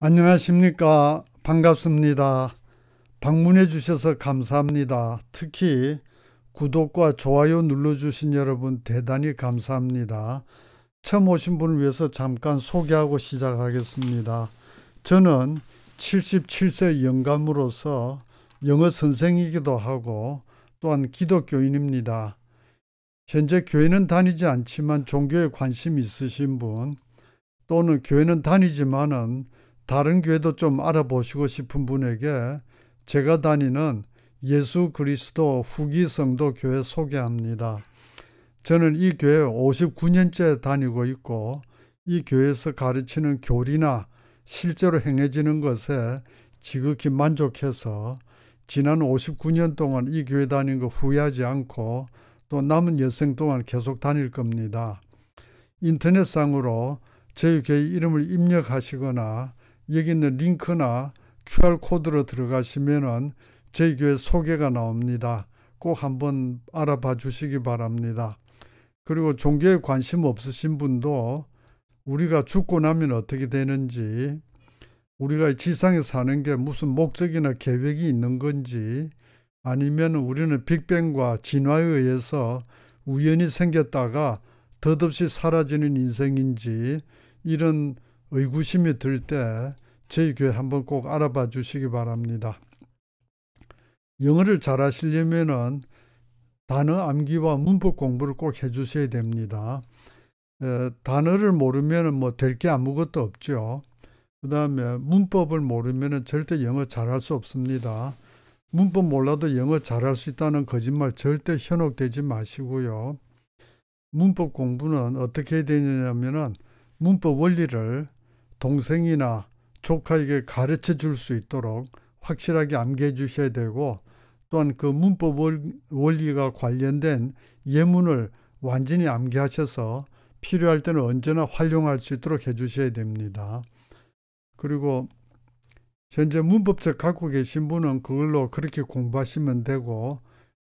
안녕하십니까. 반갑습니다. 방문해 주셔서 감사합니다. 특히 구독과 좋아요 눌러주신 여러분 대단히 감사합니다. 처음 오신 분을 위해서 잠깐 소개하고 시작하겠습니다. 저는 77세 영감으로서 영어 선생이기도 하고 또한 기독교인입니다. 현재 교회는 다니지 않지만 종교에 관심이 있으신 분 또는 교회는 다니지만은 다른 교회도 좀 알아보시고 싶은 분에게 제가 다니는 예수 그리스도 후기 성도 교회 소개합니다. 저는 이 교회 59년째 다니고 있고 이 교회에서 가르치는 교리나 실제로 행해지는 것에 지극히 만족해서 지난 59년 동안 이 교회 다닌 거 후회하지 않고 또 남은 여생 동안 계속 다닐 겁니다. 인터넷상으로 저희 교회 이름을 입력하시거나 여기 있는 링크나 QR코드로 들어가시면은 저 교회 소개가 나옵니다. 꼭 한번 알아봐 주시기 바랍니다. 그리고 종교에 관심 없으신 분도 우리가 죽고 나면 어떻게 되는지 우리가 지상에 사는 게 무슨 목적이나 계획이 있는 건지 아니면 우리는 빅뱅과 진화에 의해서 우연히 생겼다가 덧없이 사라지는 인생인지 이런 의구심이 들 때 저희 교회 한번 꼭 알아봐 주시기 바랍니다. 영어를 잘하시려면 단어 암기와 문법 공부를 꼭 해주셔야 됩니다. 에, 단어를 모르면 뭐될게 아무것도 없죠. 그 다음에 문법을 모르면 절대 영어 잘 할 수 없습니다. 문법 몰라도 영어 잘 할 수 있다는 거짓말 절대 현혹되지 마시고요. 문법 공부는 어떻게 되느냐면 문법 원리를 동생이나 조카에게 가르쳐 줄 수 있도록 확실하게 암기해 주셔야 되고 또한 그 문법 원리가 관련된 예문을 완전히 암기하셔서 필요할 때는 언제나 활용할 수 있도록 해 주셔야 됩니다. 그리고 현재 문법책 갖고 계신 분은 그걸로 그렇게 공부하시면 되고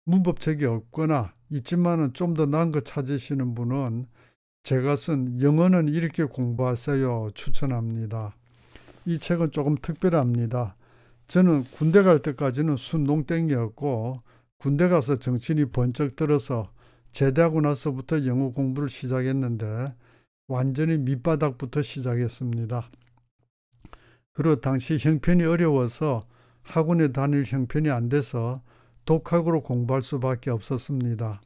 문법책이 없거나 있지만은 좀더 나은 거 찾으시는 분은 제가 쓴 영어는 이렇게 공부하세요 추천합니다. 이 책은 조금 특별합니다. 저는 군대 갈 때까지는 순농땡이었고 군대 가서 정신이 번쩍 들어서 제대하고 나서부터 영어 공부를 시작했는데 완전히 밑바닥부터 시작했습니다. 그리고 당시 형편이 어려워서 학원에 다닐 형편이 안 돼서 독학으로 공부할 수밖에 없었습니다.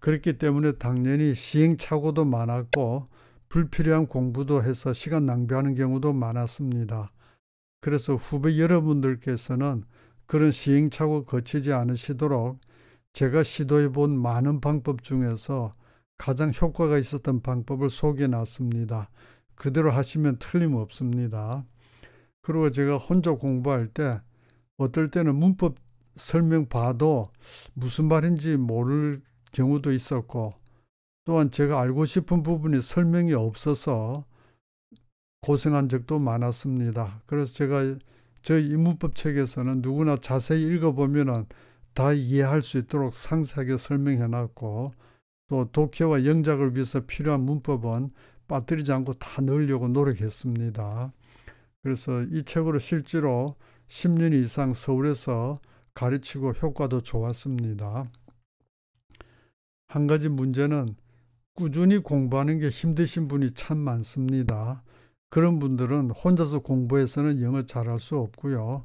그렇기 때문에 당연히 시행착오도 많았고 불필요한 공부도 해서 시간 낭비하는 경우도 많았습니다. 그래서 후배 여러분들께서는 그런 시행착오 거치지 않으시도록 제가 시도해 본 많은 방법 중에서 가장 효과가 있었던 방법을 소개해 놨습니다. 그대로 하시면 틀림없습니다. 그리고 제가 혼자 공부할 때 어떨 때는 문법 설명 봐도 무슨 말인지 모를 경우도 있었고 또한 제가 알고 싶은 부분이 설명이 없어서 고생한 적도 많았습니다. 그래서 제가 저희 인문법 책에서는 누구나 자세히 읽어보면 다 이해할 수 있도록 상세하게 설명해놨고 또 독해와 영작을 위해서 필요한 문법은 빠뜨리지 않고 다 넣으려고 노력했습니다. 그래서 이 책으로 실제로 10년 이상 서울에서 가르치고 효과도 좋았습니다. 한 가지 문제는 꾸준히 공부하는 게 힘드신 분이 참 많습니다. 그런 분들은 혼자서 공부해서는 영어 잘할 수 없고요.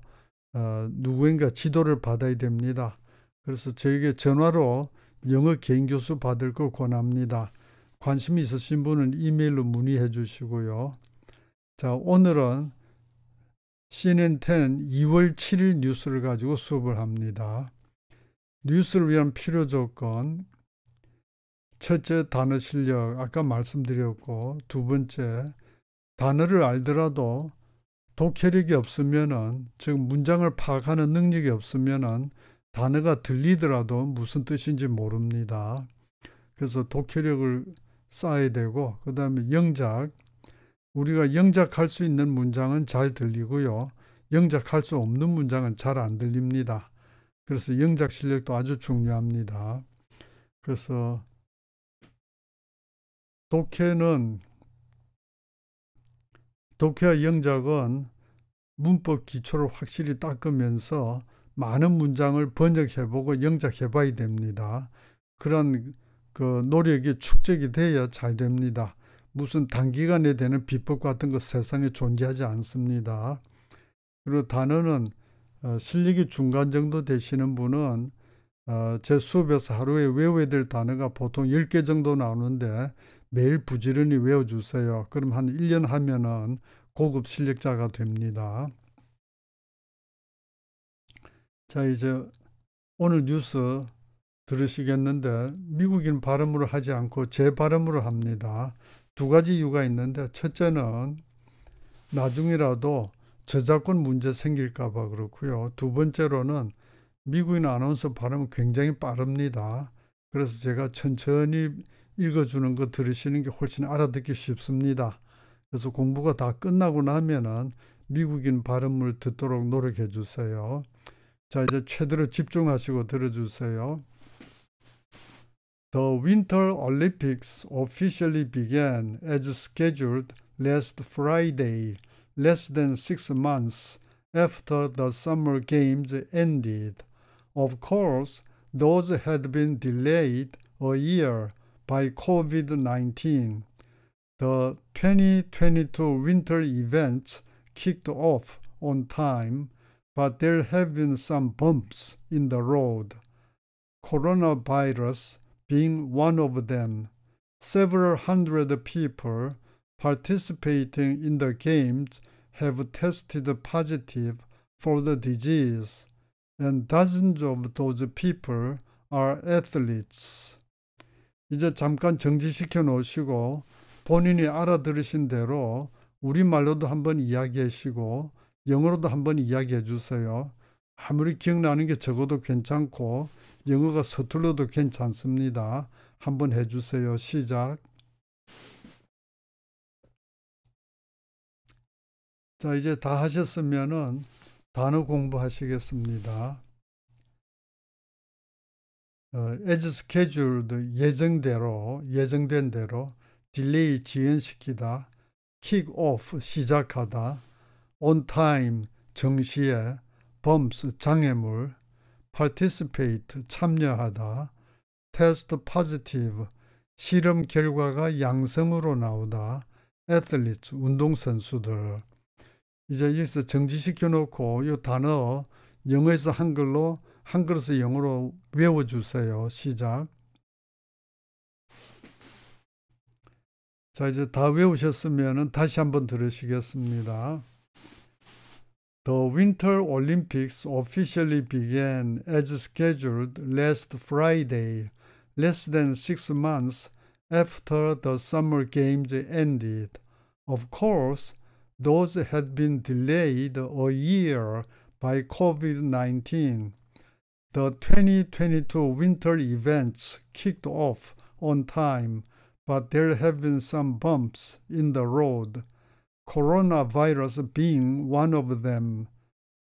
어, 누구인가 지도를 받아야 됩니다. 그래서 저에게 전화로 영어 개인 교수 받을 거 권합니다. 관심 있으신 분은 이메일로 문의해 주시고요. 자, 오늘은 CNN10 2월 7일 뉴스를 가지고 수업을 합니다. 뉴스를 위한 필요 조건, 첫째 단어 실력 아까 말씀드렸고 두 번째 단어를 알더라도 독해력이 없으면은 즉 문장을 파악하는 능력이 없으면은 단어가 들리더라도 무슨 뜻인지 모릅니다. 그래서 독해력을 쌓아야 되고 그 다음에 영작 우리가 영작할 수 있는 문장은 잘 들리고요. 영작할 수 없는 문장은 잘 안 들립니다. 그래서 영작 실력도 아주 중요합니다. 그래서 독해는 독해와 영작은 문법 기초를 확실히 닦으면서 많은 문장을 번역해보고 영작해봐야 됩니다. 그런 그 노력이 축적이 돼야 잘 됩니다. 무슨 단기간에 되는 비법 같은 것 세상에 존재하지 않습니다. 그리고 단어는 어, 실력이 중간 정도 되시는 분은 어, 제 수업에서 하루에 외워야 될 단어가 보통 10개 정도 나오는데 매일 부지런히 외워주세요. 그럼 한 1년 하면은 고급 실력자가 됩니다. 자, 이제 오늘 뉴스 들으시겠는데 미국인 발음으로 하지 않고 제 발음으로 합니다. 두 가지 이유가 있는데 첫째는 나중이라도 저작권 문제 생길까 봐 그렇고요. 두 번째로는 미국인 아나운서 발음은 굉장히 빠릅니다. 그래서 제가 천천히 읽어주는 거 들으시는 게 훨씬 알아듣기 쉽습니다. 그래서 공부가 다 끝나고 나면은 미국인 발음을 듣도록 노력해 주세요. 자, 이제 최대로 집중하시고 들어주세요. The Winter Olympics officially began as scheduled last Friday, less than six months after the Summer Games ended. Of course, those had been delayed a year by COVID-19, the 2022 winter events kicked off on time, but there have been some bumps in the road, coronavirus being one of them. Several hundred people participating in the games have tested positive for the disease, and dozens of those people are athletes. 이제 잠깐 정지시켜 놓으시고 본인이 알아들으신 대로 우리말로도 한번 이야기하시고 영어로도 한번 이야기해 주세요. 아무리 기억나는 게 적어도 괜찮고 영어가 서툴러도 괜찮습니다. 한번 해주세요. 시작. 자 이제 다 하셨으면은 단어 공부하시겠습니다. 에즈 s s c h e 예정대로 예정된 대로 딜레이 지연시키다 킥오프 시작하다 온타임 정시에 범스 장애물 파티 r 페이트 참여하다 테스트 t p 티브 실험 결과가 양성으로 나오다 애틀리츠 운동선수들 이제 여기서 정지시켜 놓고 이 단어 영어에서 한글로 한 그릇을 영어로 외워주세요. 시작. 자, 이제 다 외우셨으면 다시 한번 들으시겠습니다. The Winter Olympics officially began as scheduled last Friday, less than six months after the Summer Games ended. Of course, those had been delayed a year by COVID 19. The 2022 winter events kicked off on time, but there have been some bumps in the road, coronavirus being one of them.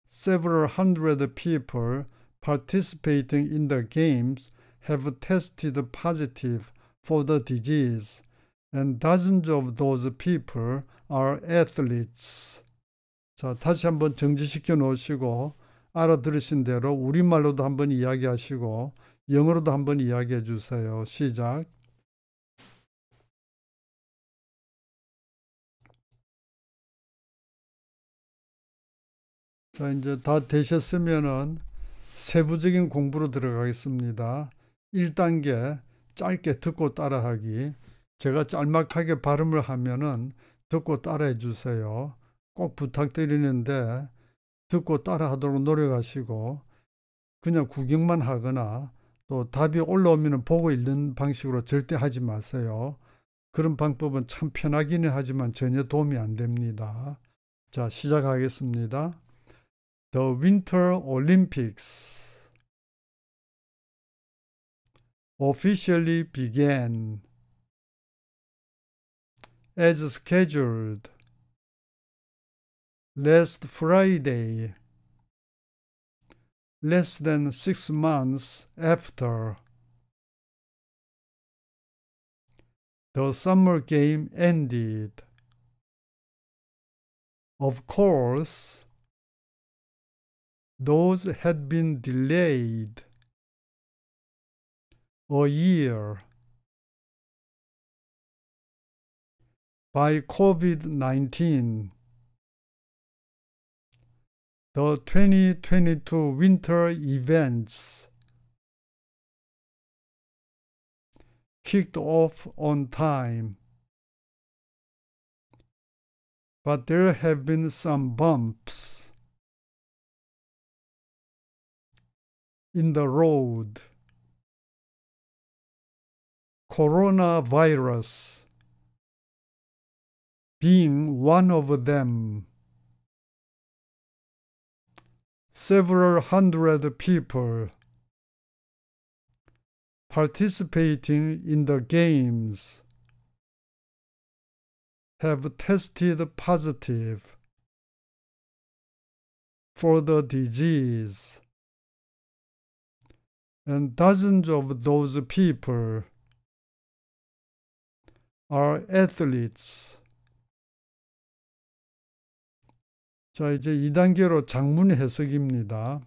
Several hundred people participating in the games have tested positive for the disease, and dozens of those people are athletes. 자, 다시 한번 정지시켜 놓으시고 알아들으신 대로 우리말로도 한번 이야기하시고 영어로도 한번 이야기해 주세요. 시작. 자, 이제 다 되셨으면은 세부적인 공부로 들어가겠습니다. 1단계 짧게 듣고 따라하기. 제가 짤막하게 발음을 하면은 듣고 따라해 주세요. 꼭 부탁드리는데 듣고 따라하도록 노력하시고 그냥 구경만 하거나 또 답이 올라오면 보고 읽는 방식으로 절대 하지 마세요. 그런 방법은 참 편하기는 하지만 전혀 도움이 안 됩니다. 자 시작하겠습니다. The Winter Olympics officially began as scheduled Last Friday, less than six months after, the summer game ended. Of course, those had been delayed a year by COVID 19 the 2022 winter events kicked off on time. But there have been some bumps in the road. Coronavirus being one of them. several hundred people participating in the games have tested positive for the disease, and dozens of those people are athletes. 자, 이제 2단계로 장문 해석입니다.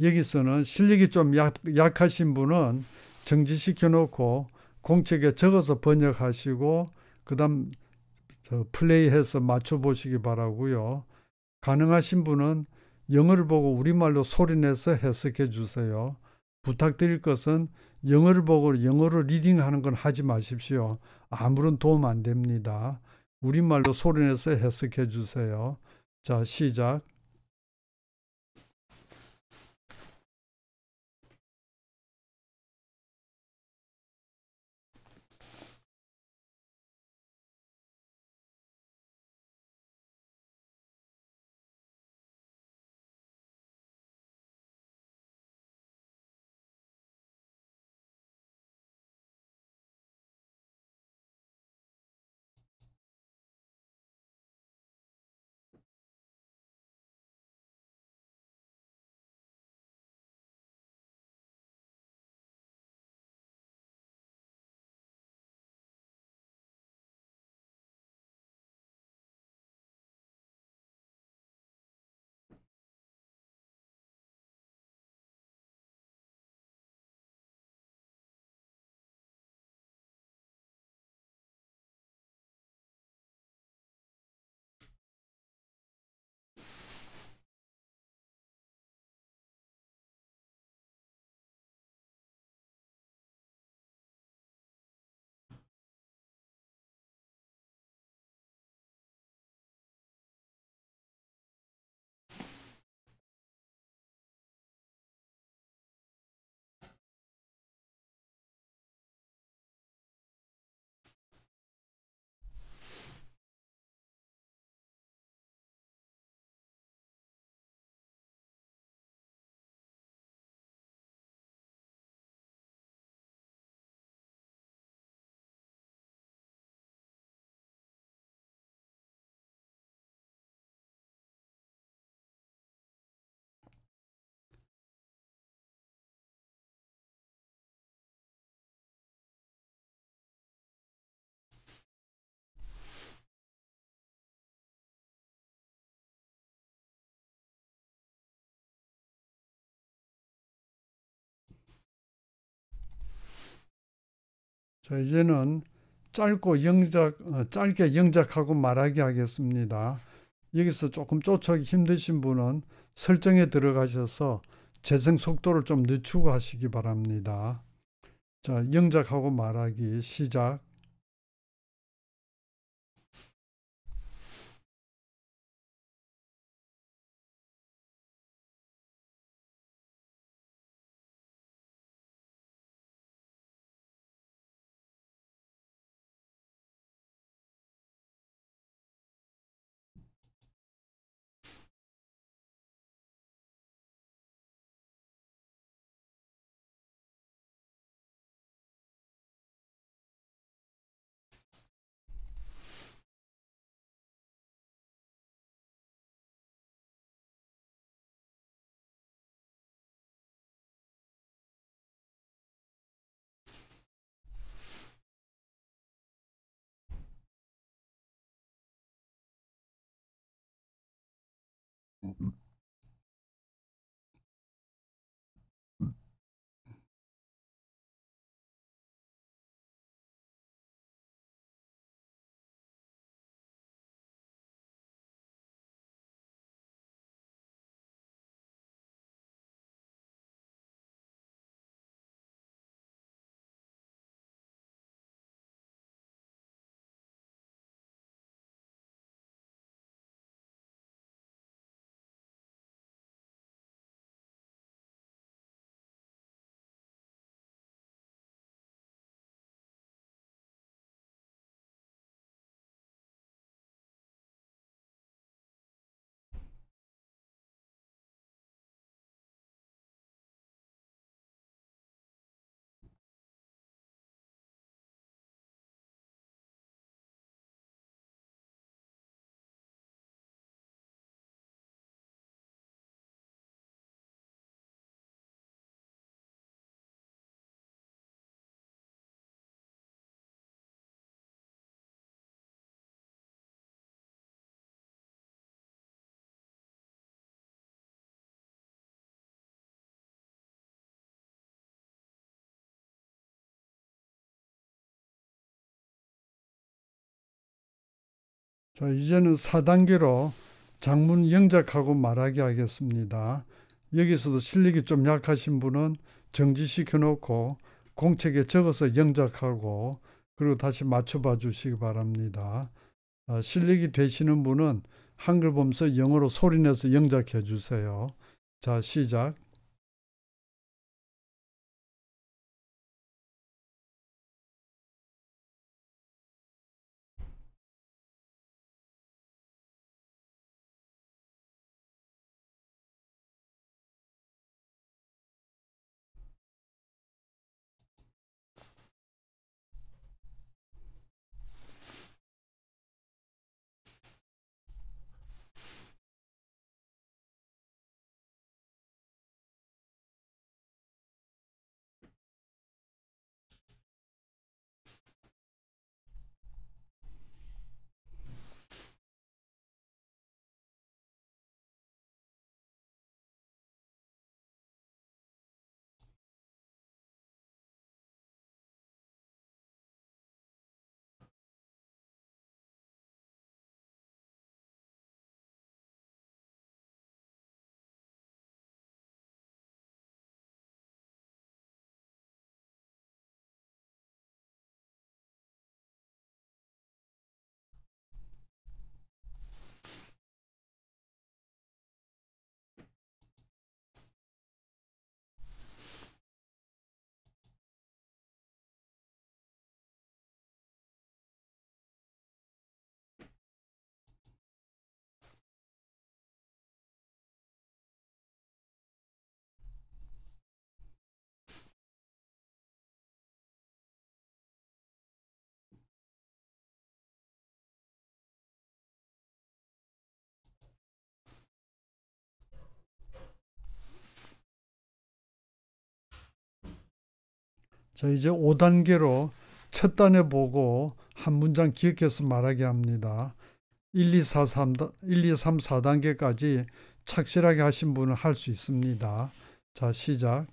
여기서는 실력이 좀 약, 약하신 분은 정지시켜 놓고 공책에 적어서 번역하시고 그다음 플레이해서 맞춰 보시기 바라고요. 가능하신 분은 영어를 보고 우리말로 소리내서 해석해 주세요. 부탁드릴 것은 영어를 보고 영어로 리딩하는 건 하지 마십시오. 아무런 도움 안 됩니다. 우리말로 소리내서 해석해 주세요. 자, 시작. 자, 이제는 짧고 영작, 어, 짧게 영작하고 말하게 하겠습니다. 여기서 조금 쫓아기 오 힘드신 분은 설정에 들어가셔서 재생 속도를 좀 늦추고 하시기 바랍니다. 자, 영작하고 말하기 시작. Mm-hmm. 자, 이제는 4단계로 장문 영작하고 말하기 하겠습니다. 여기서도 실력이 좀 약하신 분은 정지시켜 놓고 공책에 적어서 영작하고 그리고 다시 맞춰봐 주시기 바랍니다. 아, 실력이 되시는 분은 한글 보면서 영어로 소리내서 영작해 주세요. 자 시작 자, 이제 5단계로 첫 단에 보고 한 문장 기억해서 말하게 합니다. 1, 2, 4, 3, 1, 2, 3, 4단계까지 착실하게 하신 분은 할 수 있습니다. 자, 시작.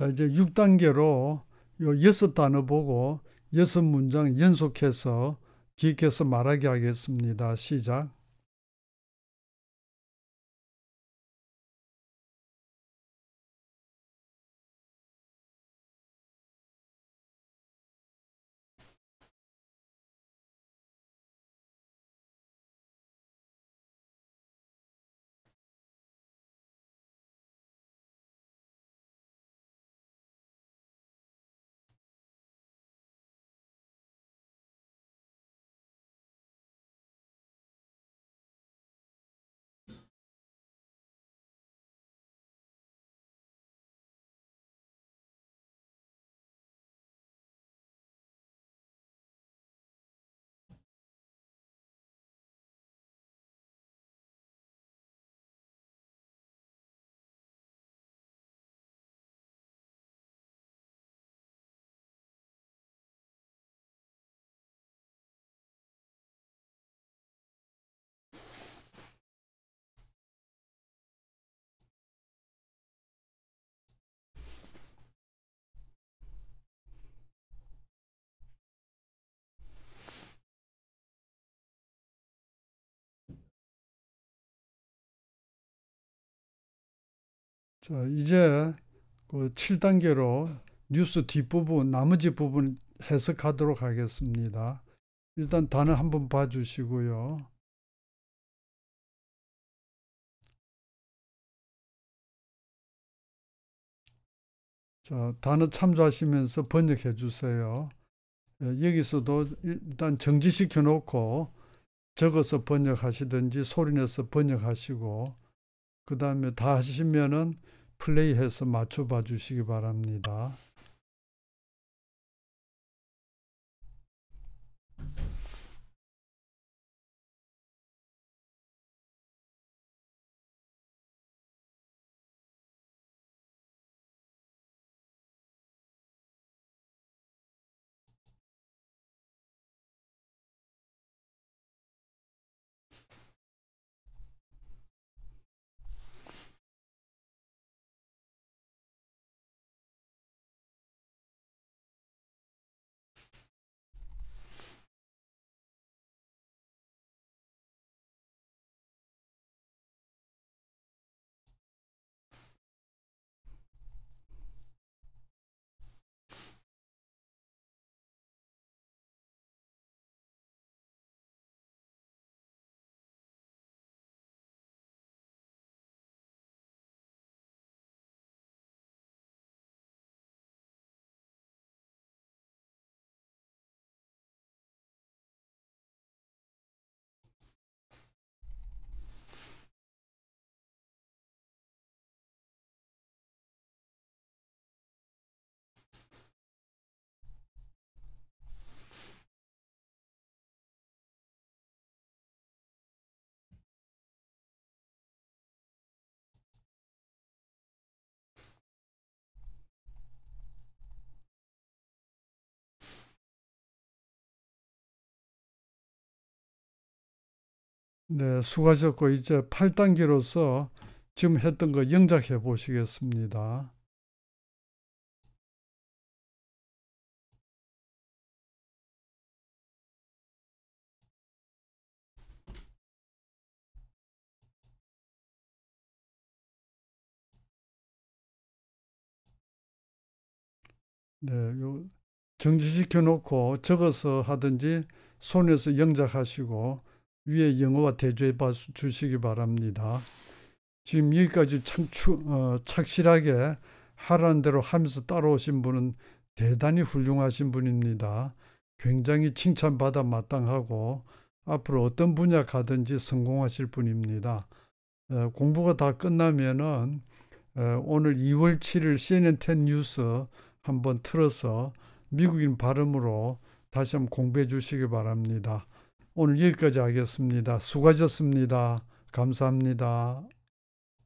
자, 이제 6단계로 요여 단어 보고 6 문장 연속해서 기획해서 말하게 하겠습니다. 시작. 자, 어, 이제 그 7단계로 뉴스 뒷부분, 나머지 부분 해석하도록 하겠습니다. 일단 단어 한번 봐주시고요. 자, 단어 참조하시면서 번역해 주세요. 예, 여기서도 일단 정지시켜 놓고 적어서 번역하시든지 소리내서 번역하시고 그 다음에 다 하시면은 플레이해서 맞춰봐 주시기 바랍니다. 네, 수고하셨고 이제 8단계로서 지금 했던 거 영작해 보시겠습니다. 네, 요 정지시켜 놓고 적어서 하든지 손에서 영작하시고 위에 영어와 대조해 봐 주시기 바랍니다. 지금 여기까지 참 추, 어, 착실하게 하라는 대로 하면서 따라오신 분은 대단히 훌륭하신 분입니다. 굉장히 칭찬받아 마땅하고 앞으로 어떤 분야 가든지 성공하실 분입니다. 에, 어, 공부가 다 끝나면은 에, 어, 오늘 2월 7일 CNN10 뉴스 한번 틀어서 미국인 발음으로 다시 한번 공부해 주시기 바랍니다. 오늘 여기까지 하겠습니다. 수고하셨습니다. 감사합니다.